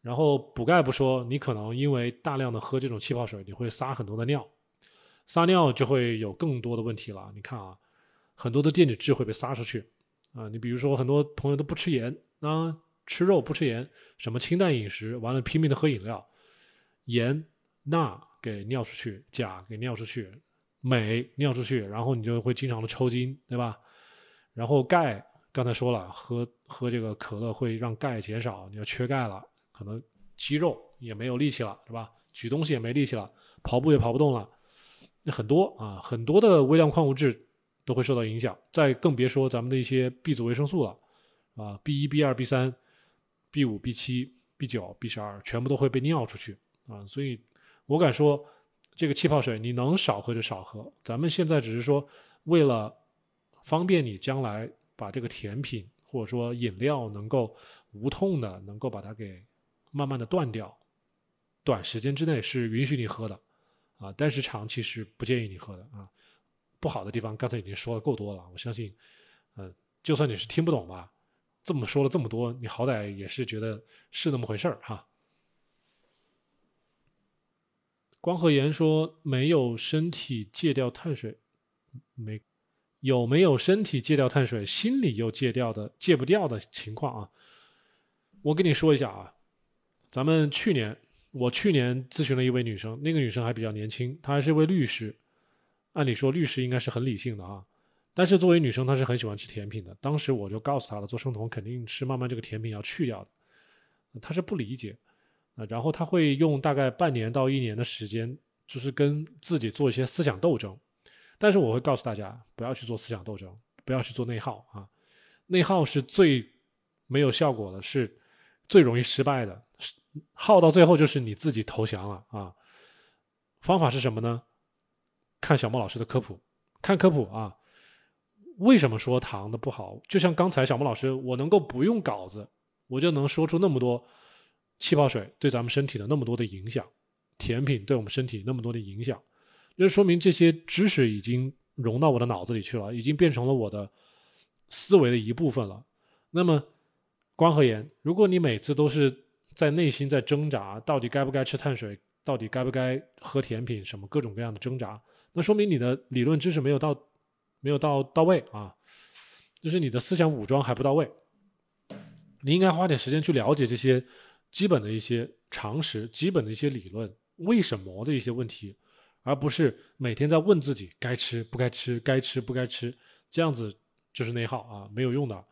然后补钙不说，你可能因为大量的喝这种气泡水，你会撒很多的尿。撒尿就会有更多的问题了。你看啊，很多的电解质会被撒出去啊。你比如说，很多朋友都不吃盐，啊，吃肉不吃盐，什么清淡饮食，完了拼命的喝饮料，盐、钠给尿出去，钾给尿出去，镁尿出去，然后你就会经常的抽筋，对吧？然后钙刚才说了，喝喝这个可乐会让钙减少，你要缺钙了，可能肌肉也没有力气了，是吧？举东西也没力气了，跑步也跑不动了。那很多啊，很多的微量矿物质都会受到影响，再更别说咱们的一些 B 族维生素了啊，B 一、B 二、B 三、B 五、B 七、B 九、B 十二全部都会被尿出去啊，所以我敢说，这个气泡水你能少喝就少喝，咱们现在只是说为了方便你将来把这个甜品或者说饮料能够无痛的能够把它给慢慢的断掉，短时间之内是允许你喝的。啊，但是长期是不建议你喝的啊，不好的地方刚才已经说的够多了，我相信，嗯，就算你是听不懂吧，这么说了这么多，你好歹也是觉得是那么回事儿哈。光和言说没有身体戒掉碳水，没有没有身体戒掉碳水，心里又戒掉的戒不掉的情况啊？我跟你说一下啊，咱们去年。我去年咨询了一位女生，那个女生还比较年轻，她还是一位律师。按理说律师应该是很理性的啊，但是作为女生，她是很喜欢吃甜品的。当时我就告诉她了，做生酮肯定吃慢慢这个甜品要去掉的。她是不理解啊，然后她会用大概半年到一年的时间，就是跟自己做一些思想斗争。但是我会告诉大家，不要去做思想斗争，不要去做内耗啊，内耗是最没有效果的，是最容易失败的。耗到最后就是你自己投降了啊！方法是什么呢？看小莫老师的科普，看科普啊！为什么说糖的不好？就像刚才小莫老师，我能够不用稿子，我就能说出那么多气泡水对咱们身体的那么多的影响，甜品对我们身体那么多的影响，这说明这些知识已经融到我的脑子里去了，已经变成了我的思维的一部分了。那么，光和盐，如果你每次都是。在内心在挣扎，到底该不该吃碳水？到底该不该喝甜品？什么各种各样的挣扎，那说明你的理论知识没有到，没有到到位啊，就是你的思想武装还不到位。你应该花点时间去了解这些基本的一些常识、基本的一些理论，为什么的一些问题，而不是每天在问自己该吃不该吃，该吃不该吃，这样子就是内耗啊，没有用的。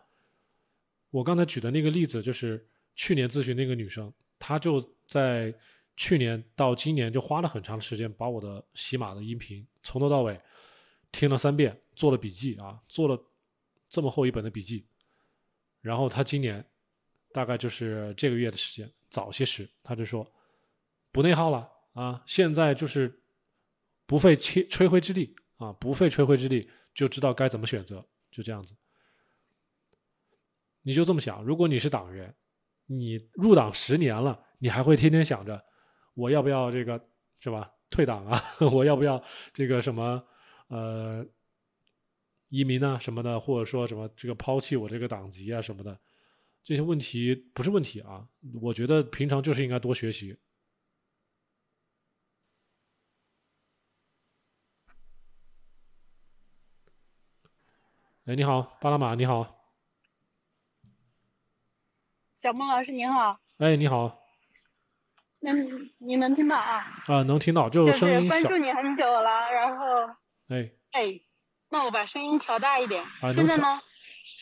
我刚才举的那个例子就是。去年咨询那个女生，她就在去年到今年就花了很长的时间，把我的喜马的音频从头到尾听了三遍，做了笔记啊，做了这么厚一本的笔记。然后她今年大概就是这个月的时间，早些时，她就说不内耗了啊，现在就是不费吹吹灰之力啊，不费吹灰之力就知道该怎么选择，就这样子。你就这么想，如果你是党员。你入党十年了，你还会天天想着我要不要这个是吧？退党啊？我要不要这个什么呃移民啊什么的？或者说什么这个抛弃我这个党籍啊什么的？这些问题不是问题啊！我觉得平常就是应该多学习。哎，你好，巴拿马，你好。小孟老师您好，哎，你好，能你能听到啊？啊，能听到，就声音小。关注你很久了，然后。哎。哎，那我把声音调大一点。啊，现在呢？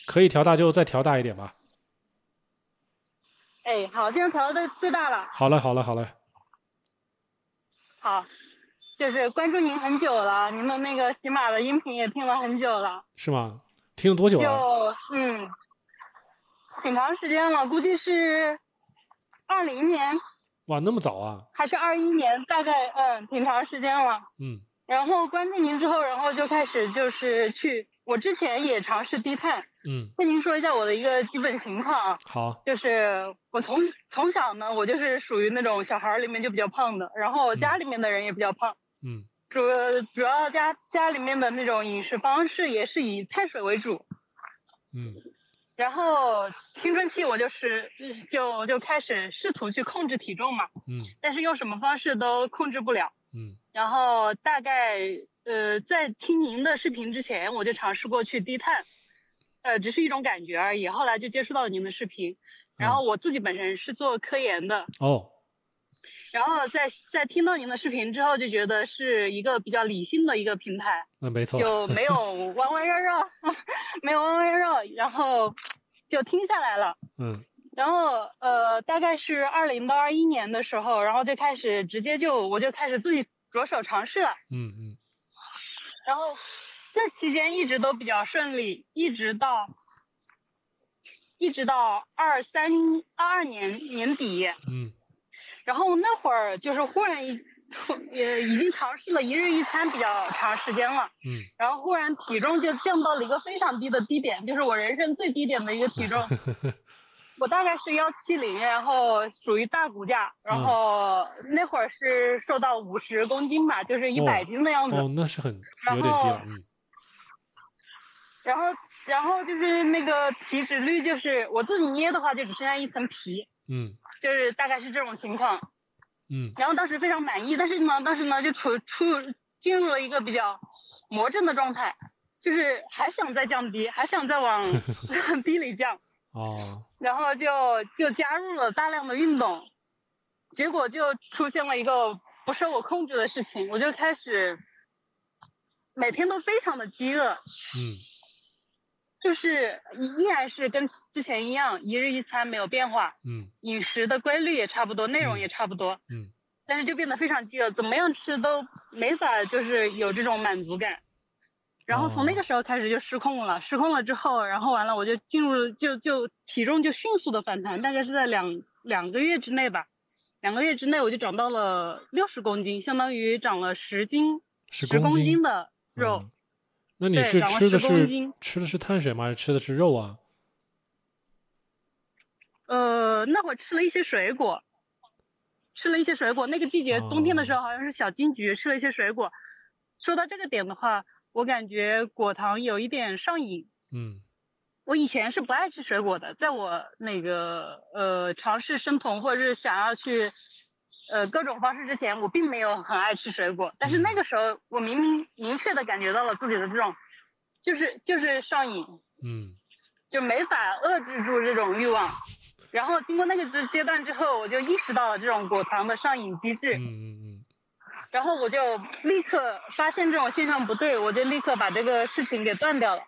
可以调大，就再调大一点吧。哎，好，现在调到最大了。好嘞，好嘞，好嘞。好，就是关注您很久了，您的那个喜马的音频也听了很久了。是吗？听了多久了？就嗯。挺长时间了，估计是二零年。哇，那么早啊！还是二一年，大概嗯，挺长时间了。嗯。然后关注您之后，然后就开始就是去，我之前也尝试低碳。嗯。跟您说一下我的一个基本情况。啊。好。就是我从从小呢，我就是属于那种小孩里面就比较胖的，然后家里面的人也比较胖。嗯。主主要家家里面的那种饮食方式也是以碳水为主。嗯。然后青春期我就是就就开始试图去控制体重嘛，嗯，但是用什么方式都控制不了，嗯，然后大概呃在听您的视频之前我就尝试过去低碳，呃只是一种感觉而已，后来就接触到了您的视频，然后我自己本身是做科研的哦。然后在在听到您的视频之后，就觉得是一个比较理性的一个平台。嗯，没错。就没有 弯弯绕绕，没有弯弯绕，然后就听下来了。嗯。然后呃，大概是二零到二一年的时候，然后就开始直接就我就开始自己着手尝试了。嗯嗯。然后这期间一直都比较顺利，一直到一直到二三二二年年底。嗯。然后那会儿就是忽然一也已经尝试了一日一餐比较长时间了，嗯，然后忽然体重就降到了一个非常低的低点，就是我人生最低点的一个体重。我大概是幺七零，然后属于大骨架，然后那会儿是瘦到五十公斤吧，就是一百斤的样子。哦，那是很有点低了。然后然后就是那个体脂率，就是我自己捏的话就只剩下一层皮。嗯。就是大概是这种情况，嗯，然后当时非常满意，但是呢，当时呢就出出进入了一个比较魔怔的状态，就是还想再降低，还想再往 低里降，哦，然后就就加入了大量的运动，结果就出现了一个不受我控制的事情，我就开始每天都非常的饥饿，嗯。就是依然是跟之前一样，一日一餐没有变化，嗯，饮食的规律也差不多，内容也差不多，嗯，但是就变得非常饥饿，怎么样吃都没法就是有这种满足感，然后从那个时候开始就失控了，失控了之后，然后完了我就进入就就体重就迅速的反弹，大概是在两两个月之内吧，两个月之内我就长到了六十公斤，相当于长了十斤十公斤的肉。那你是吃的是吃的是碳水吗？还是吃的是肉啊？呃，那会儿吃了一些水果，吃了一些水果。那个季节，冬天的时候，好像是小金桔，吃了一些水果。说到这个点的话，我感觉果糖有一点上瘾。嗯，我以前是不爱吃水果的，在我那个呃尝试生酮或者是想要去。呃，各种方式之前我并没有很爱吃水果，但是那个时候我明明明确的感觉到了自己的这种，就是就是上瘾，嗯，就没法遏制住这种欲望，然后经过那个阶阶段之后，我就意识到了这种果糖的上瘾机制，嗯嗯，然后我就立刻发现这种现象不对，我就立刻把这个事情给断掉了。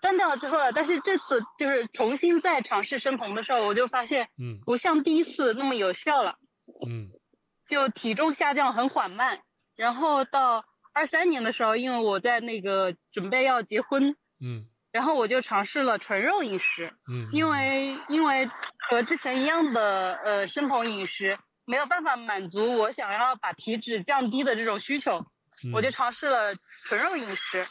断掉之后，但是这次就是重新再尝试生酮的时候，我就发现，嗯，不像第一次那么有效了，嗯，就体重下降很缓慢。然后到二三年的时候，因为我在那个准备要结婚，嗯，然后我就尝试了纯肉饮食，嗯，因为因为和之前一样的呃生酮饮食没有办法满足我想要把体脂降低的这种需求，我就尝试了纯肉饮食。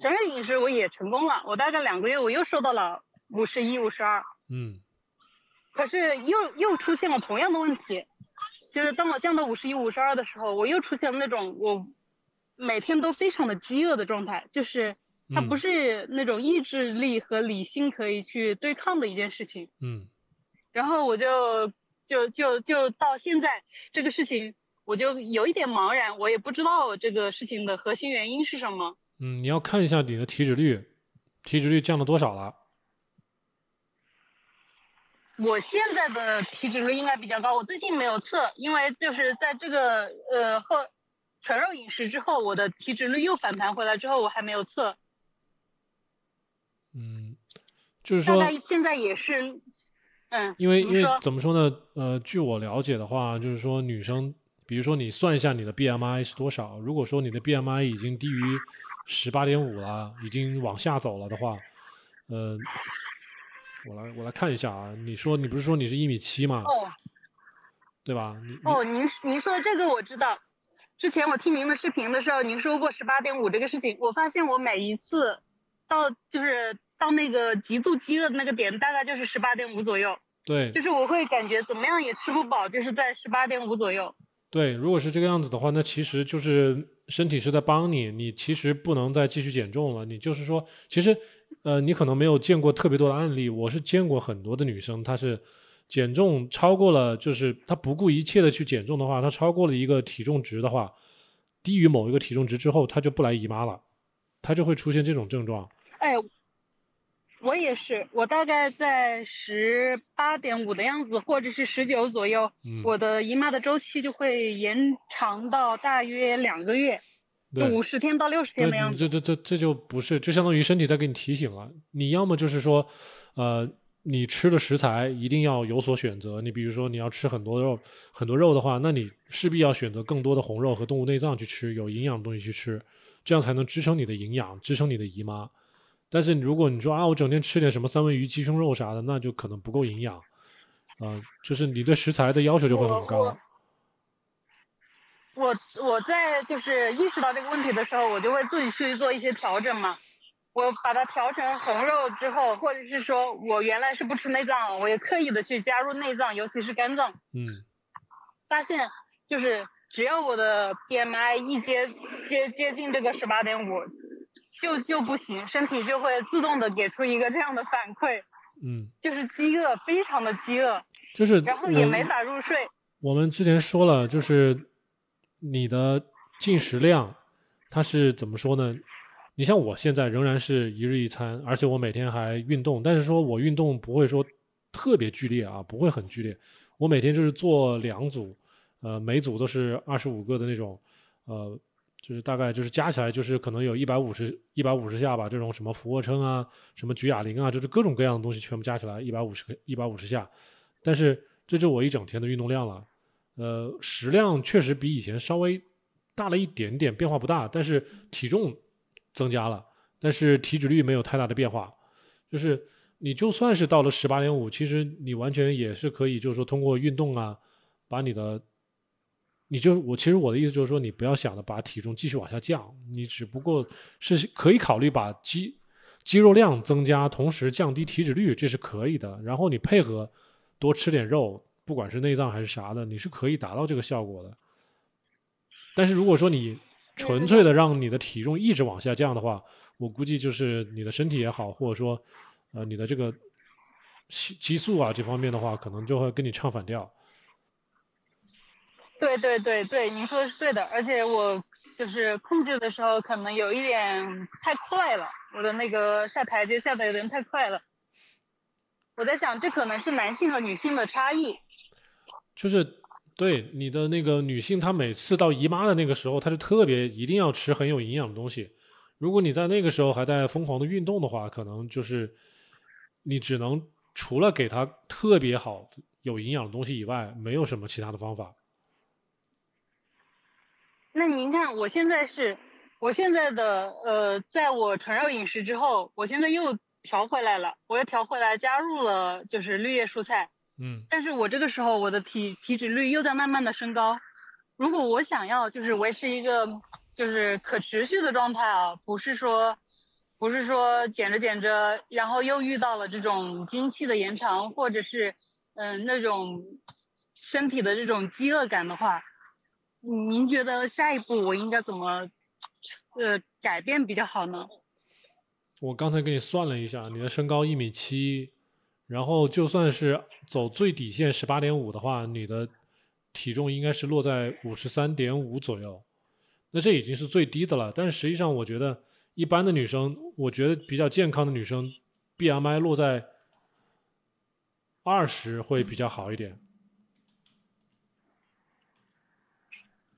纯食饮食我也成功了，我大概两个月我又瘦到了五十一、五十二。嗯。可是又又出现了同样的问题，就是当我降到五十一、五十二的时候，我又出现了那种我每天都非常的饥饿的状态，就是它不是那种意志力和理性可以去对抗的一件事情。嗯。然后我就就就就到现在这个事情，我就有一点茫然，我也不知道这个事情的核心原因是什么。嗯，你要看一下你的体脂率，体脂率降了多少了？我现在的体脂率应该比较高，我最近没有测，因为就是在这个呃后纯肉饮食之后，我的体脂率又反弹回来之后，我还没有测。嗯，就是说大概现在也是，嗯，因为因为怎么说呢？呃，据我了解的话，就是说女生，比如说你算一下你的 BMI 是多少，如果说你的 BMI 已经低于。十八点五了，已经往下走了的话，呃，我来我来看一下啊。你说你不是说你是一米七吗？哦。对吧？哦，您您说的这个我知道。之前我听您的视频的时候，您说过十八点五这个事情。我发现我每一次到就是到那个极度饥饿的那个点，大概就是十八点五左右。对。就是我会感觉怎么样也吃不饱，就是在十八点五左右。对，如果是这个样子的话，那其实就是身体是在帮你，你其实不能再继续减重了。你就是说，其实，呃，你可能没有见过特别多的案例，我是见过很多的女生，她是减重超过了，就是她不顾一切的去减重的话，她超过了一个体重值的话，低于某一个体重值之后，她就不来姨妈了，她就会出现这种症状。哎。我也是，我大概在十八点五的样子，或者是十九左右，我的姨妈的周期就会延长到大约两个月，就五十天到六十天的样子。这这这这就不是，就相当于身体在给你提醒了。你要么就是说，呃，你吃的食材一定要有所选择。你比如说你要吃很多肉，很多肉的话，那你势必要选择更多的红肉和动物内脏去吃，有营养的东西去吃，这样才能支撑你的营养，支撑你的姨妈。但是如果你说啊，我整天吃点什么三文鱼、鸡胸肉啥的，那就可能不够营养，啊，就是你对食材的要求就会很高。我我在就是意识到这个问题的时候，我就会自己去做一些调整嘛。我把它调成红肉之后，或者是说我原来是不吃内脏，我也刻意的去加入内脏，尤其是肝脏。嗯。发现就是只要我的 BMI 一接接接近这个十八点五。就就不行，身体就会自动的给出一个这样的反馈，嗯，就是饥饿，非常的饥饿，就是，然后也没法入睡。我们之前说了，就是你的进食量，它是怎么说呢？你像我现在仍然是一日一餐，而且我每天还运动，但是说我运动不会说特别剧烈啊，不会很剧烈，我每天就是做两组，呃，每组都是二十五个的那种，呃。就是大概就是加起来就是可能有一百五十一百五十下吧，这种什么俯卧撑啊，什么举哑铃啊，就是各种各样的东西全部加起来一百五十个一百五十下，但是这就我一整天的运动量了。呃，食量确实比以前稍微大了一点点，变化不大，但是体重增加了，但是体脂率没有太大的变化。就是你就算是到了十八点五，其实你完全也是可以，就是说通过运动啊，把你的。你就我其实我的意思就是说，你不要想着把体重继续往下降，你只不过是可以考虑把肌肌肉量增加，同时降低体脂率，这是可以的。然后你配合多吃点肉，不管是内脏还是啥的，你是可以达到这个效果的。但是如果说你纯粹的让你的体重一直往下降的话，我估计就是你的身体也好，或者说呃你的这个激激素啊这方面的话，可能就会跟你唱反调。对对对对，您说的是对的，而且我就是控制的时候可能有一点太快了，我的那个下台阶下的有点太快了。我在想，这可能是男性和女性的差异。就是对你的那个女性，她每次到姨妈的那个时候，她是特别一定要吃很有营养的东西。如果你在那个时候还在疯狂的运动的话，可能就是你只能除了给她特别好有营养的东西以外，没有什么其他的方法。那您看，我现在是，我现在的呃，在我纯肉饮食之后，我现在又调回来了，我又调回来加入了，就是绿叶蔬菜。嗯。但是我这个时候我的体体脂率又在慢慢的升高。如果我想要就是维持一个就是可持续的状态啊，不是说不是说减着减着，然后又遇到了这种经期的延长，或者是嗯那种身体的这种饥饿感的话。您觉得下一步我应该怎么，呃，改变比较好呢？我刚才给你算了一下，你的身高一米七，然后就算是走最底线十八点五的话，你的体重应该是落在五十三点五左右。那这已经是最低的了，但是实际上我觉得一般的女生，我觉得比较健康的女生，BMI 落在二十会比较好一点。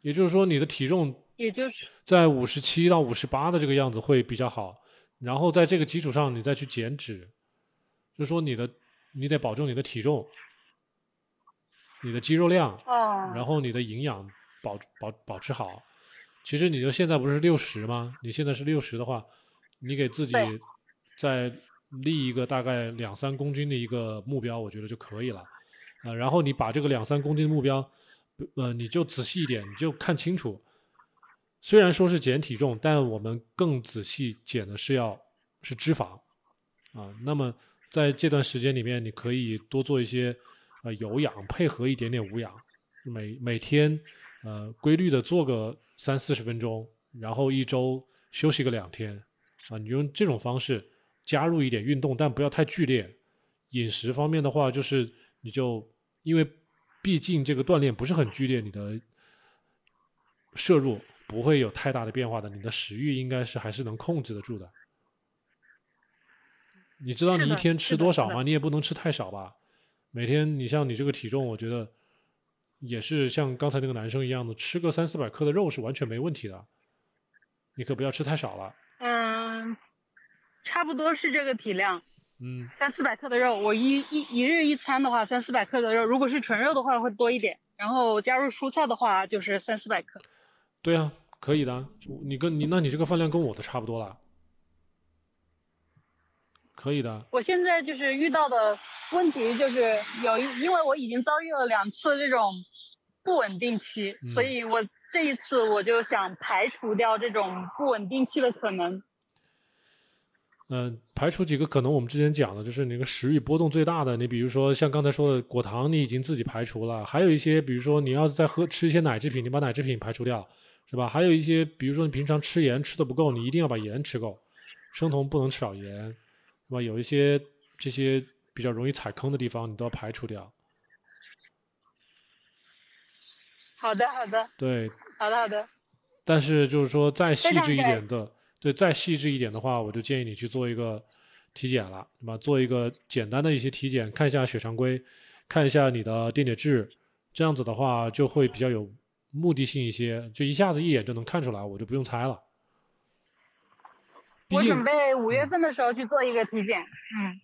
也就是说，你的体重也就是在五十七到五十八的这个样子会比较好，然后在这个基础上你再去减脂，就说你的你得保证你的体重、你的肌肉量，嗯，然后你的营养保保保持好。其实你就现在不是六十吗？你现在是六十的话，你给自己再立一个大概两三公斤的一个目标，我觉得就可以了。呃，然后你把这个两三公斤的目标。呃，你就仔细一点，你就看清楚。虽然说是减体重，但我们更仔细减的是要是脂肪啊。那么在这段时间里面，你可以多做一些呃有氧，配合一点点无氧，每每天呃规律的做个三四十分钟，然后一周休息个两天啊。你用这种方式加入一点运动，但不要太剧烈。饮食方面的话，就是你就因为。毕竟这个锻炼不是很剧烈，你的摄入不会有太大的变化的，你的食欲应该是还是能控制得住的。你知道你一天吃多少吗？你也不能吃太少吧。每天你像你这个体重，我觉得也是像刚才那个男生一样的，吃个三四百克的肉是完全没问题的。你可不要吃太少了。嗯，差不多是这个体量。嗯，三四百克的肉，我一一一日一餐的话，三四百克的肉，如果是纯肉的话会多一点，然后加入蔬菜的话就是三四百克。对啊，可以的。你跟你，那你这个饭量跟我的差不多了。可以的。我现在就是遇到的问题就是有一，因为我已经遭遇了两次这种不稳定期，所以我这一次我就想排除掉这种不稳定期的可能。嗯，排除几个可能，我们之前讲的就是那个食欲波动最大的。你比如说像刚才说的果糖，你已经自己排除了。还有一些，比如说你要再喝吃一些奶制品，你把奶制品排除掉，是吧？还有一些，比如说你平常吃盐吃的不够，你一定要把盐吃够，生酮不能少盐，是吧？有一些这些比较容易踩坑的地方，你都要排除掉。好的，好的。对。好的，好的。但是就是说再细致一点的。对，再细致一点的话，我就建议你去做一个体检了，对吧？做一个简单的一些体检，看一下血常规，看一下你的电解质，这样子的话就会比较有目的性一些，就一下子一眼就能看出来，我就不用猜了。我准备五月份的时候去做一个体检，嗯。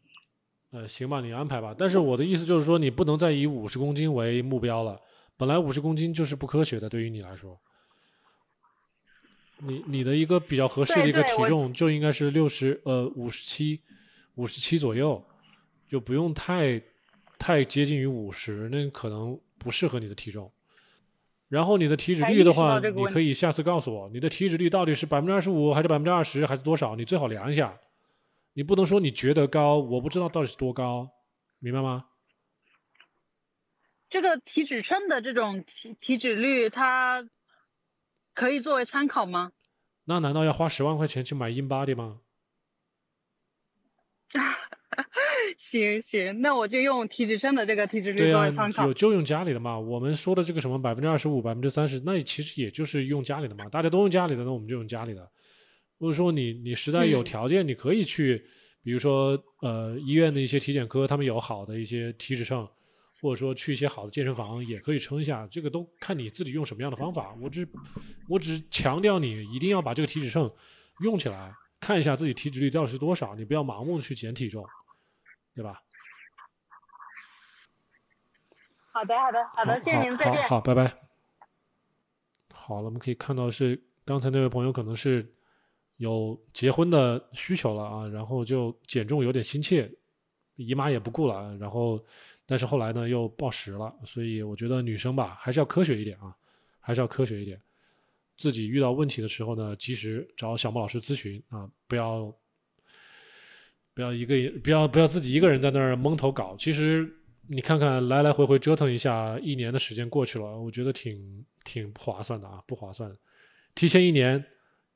呃，行吧，你安排吧。但是我的意思就是说，你不能再以五十公斤为目标了，本来五十公斤就是不科学的，对于你来说。你你的一个比较合适的一个体重就应该是六十呃五十七，五十七左右，就不用太，太接近于五十，那可能不适合你的体重。然后你的体脂率的话，你可以下次告诉我，你的体脂率到底是百分之二十五还是百分之二十还是多少？你最好量一下，你不能说你觉得高，我不知道到底是多高，明白吗？这个体脂秤的这种体体脂率它。可以作为参考吗？那难道要花十万块钱去买 Inbody 吗？行行，那我就用体脂秤的这个体脂率作为参考。有就用家里的嘛，我们说的这个什么百分之二十五、百分之三十，那其实也就是用家里的嘛。大家都用家里的，那我们就用家里的。或者说你你实在有条件，你可以去，比如说呃医院的一些体检科，他们有好的一些体脂秤。或者说去一些好的健身房也可以撑一下，这个都看你自己用什么样的方法。我只我只强调你一定要把这个体脂秤用起来，看一下自己体脂率到底是多少，你不要盲目的去减体重，对吧？好的，好的，好的，谢谢您，再见，好，拜拜。好了，我们可以看到是刚才那位朋友可能是有结婚的需求了啊，然后就减重有点心切，姨妈也不顾了，然后。但是后来呢，又暴食了，所以我觉得女生吧，还是要科学一点啊，还是要科学一点。自己遇到问题的时候呢，及时找小莫老师咨询啊，不要不要一个不要不要自己一个人在那儿蒙头搞。其实你看看来来回回折腾一下，一年的时间过去了，我觉得挺挺不划算的啊，不划算。提前一年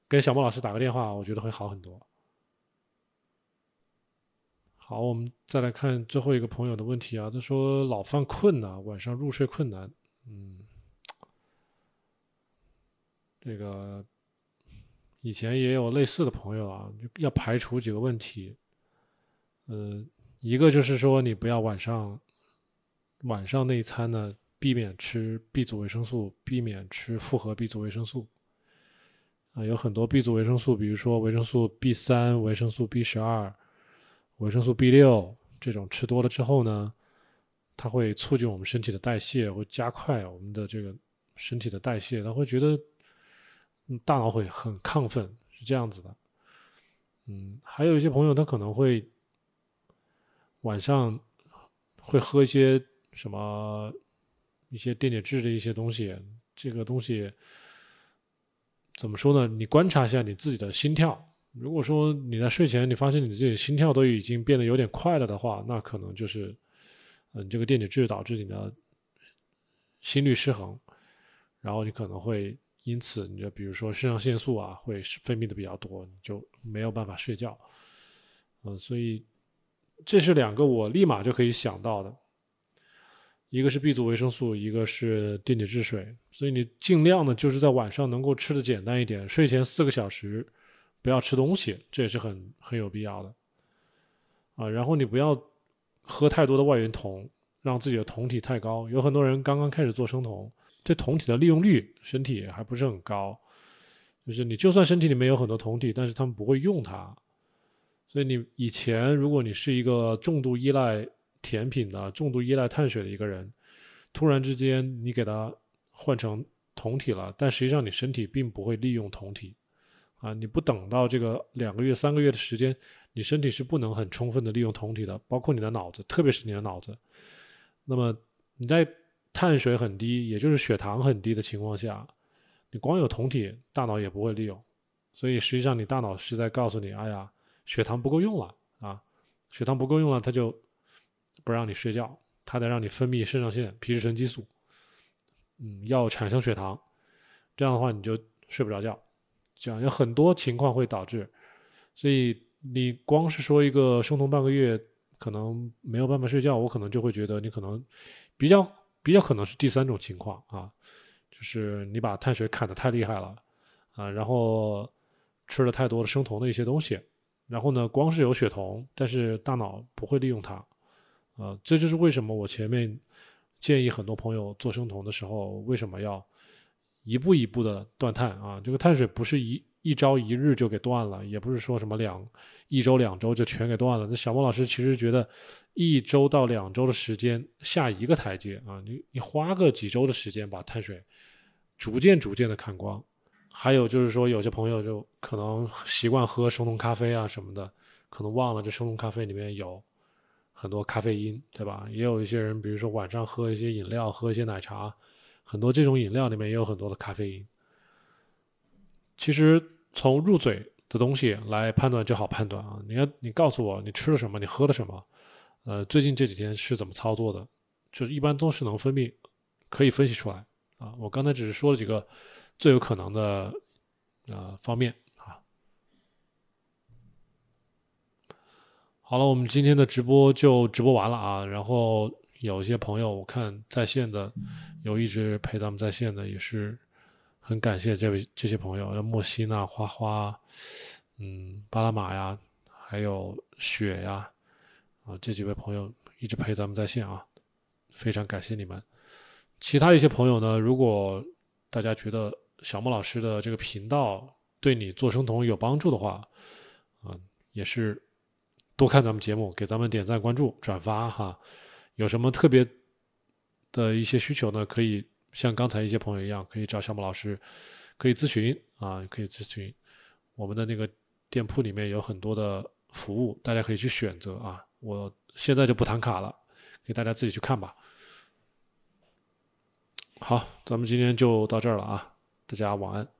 跟小莫老师打个电话，我觉得会好很多。好，我们再来看最后一个朋友的问题啊。他说老犯困呐，晚上入睡困难。嗯，这个以前也有类似的朋友啊，要排除几个问题。嗯，一个就是说你不要晚上晚上那一餐呢，避免吃 B 族维生素，避免吃复合 B 族维生素啊。有很多 B 族维生素，比如说维生素 B 三、维生素 B 十二。维生素 B 六这种吃多了之后呢，它会促进我们身体的代谢，会加快我们的这个身体的代谢。他会觉得，嗯，大脑会很亢奋，是这样子的。嗯，还有一些朋友他可能会晚上会喝一些什么一些电解质的一些东西，这个东西怎么说呢？你观察一下你自己的心跳。如果说你在睡前你发现你自己心跳都已经变得有点快了的话，那可能就是，嗯，这个电解质导致你的心率失衡，然后你可能会因此你就比如说肾上腺素啊会分泌的比较多，你就没有办法睡觉，嗯，所以这是两个我立马就可以想到的，一个是 B 族维生素，一个是电解质水，所以你尽量呢就是在晚上能够吃的简单一点，睡前四个小时。不要吃东西，这也是很很有必要的，啊，然后你不要喝太多的外源酮，让自己的酮体太高。有很多人刚刚开始做生酮，这酮体的利用率身体还不是很高，就是你就算身体里面有很多酮体，但是他们不会用它。所以你以前如果你是一个重度依赖甜品的、重度依赖碳水的一个人，突然之间你给它换成酮体了，但实际上你身体并不会利用酮体。啊，你不等到这个两个月、三个月的时间，你身体是不能很充分的利用酮体的，包括你的脑子，特别是你的脑子。那么你在碳水很低，也就是血糖很低的情况下，你光有酮体，大脑也不会利用。所以实际上你大脑是在告诉你：哎呀，血糖不够用了啊！血糖不够用了，它就不让你睡觉，它得让你分泌肾上腺皮质醇激素，嗯，要产生血糖。这样的话你就睡不着觉。这样有很多情况会导致，所以你光是说一个生酮半个月可能没有办法睡觉，我可能就会觉得你可能比较比较可能是第三种情况啊，就是你把碳水砍得太厉害了啊，然后吃了太多的生酮的一些东西，然后呢光是有血酮，但是大脑不会利用它，呃，这就是为什么我前面建议很多朋友做生酮的时候为什么要。一步一步的断碳啊，这个碳水不是一一朝一日就给断了，也不是说什么两一周两周就全给断了。那小莫老师其实觉得，一周到两周的时间下一个台阶啊，你你花个几周的时间把碳水逐渐逐渐的砍光。还有就是说，有些朋友就可能习惯喝生酮咖啡啊什么的，可能忘了这生酮咖啡里面有很多咖啡因，对吧？也有一些人，比如说晚上喝一些饮料，喝一些奶茶。很多这种饮料里面也有很多的咖啡因。其实从入嘴的东西来判断就好判断啊！你看，你告诉我你吃了什么，你喝了什么，呃，最近这几天是怎么操作的，就是一般都是能分泌，可以分析出来啊。我刚才只是说了几个最有可能的呃方面啊。好了，我们今天的直播就直播完了啊。然后有一些朋友，我看在线的。有一直陪咱们在线的，也是很感谢这位这些朋友，像莫西呐、花花，嗯，巴拉马呀，还有雪呀，啊，这几位朋友一直陪咱们在线啊，非常感谢你们。其他一些朋友呢，如果大家觉得小莫老师的这个频道对你做生酮有帮助的话，啊，也是多看咱们节目，给咱们点赞、关注、转发哈。有什么特别？的一些需求呢，可以像刚才一些朋友一样，可以找小木老师，可以咨询啊，可以咨询我们的那个店铺里面有很多的服务，大家可以去选择啊。我现在就不弹卡了，给大家自己去看吧。好，咱们今天就到这儿了啊，大家晚安。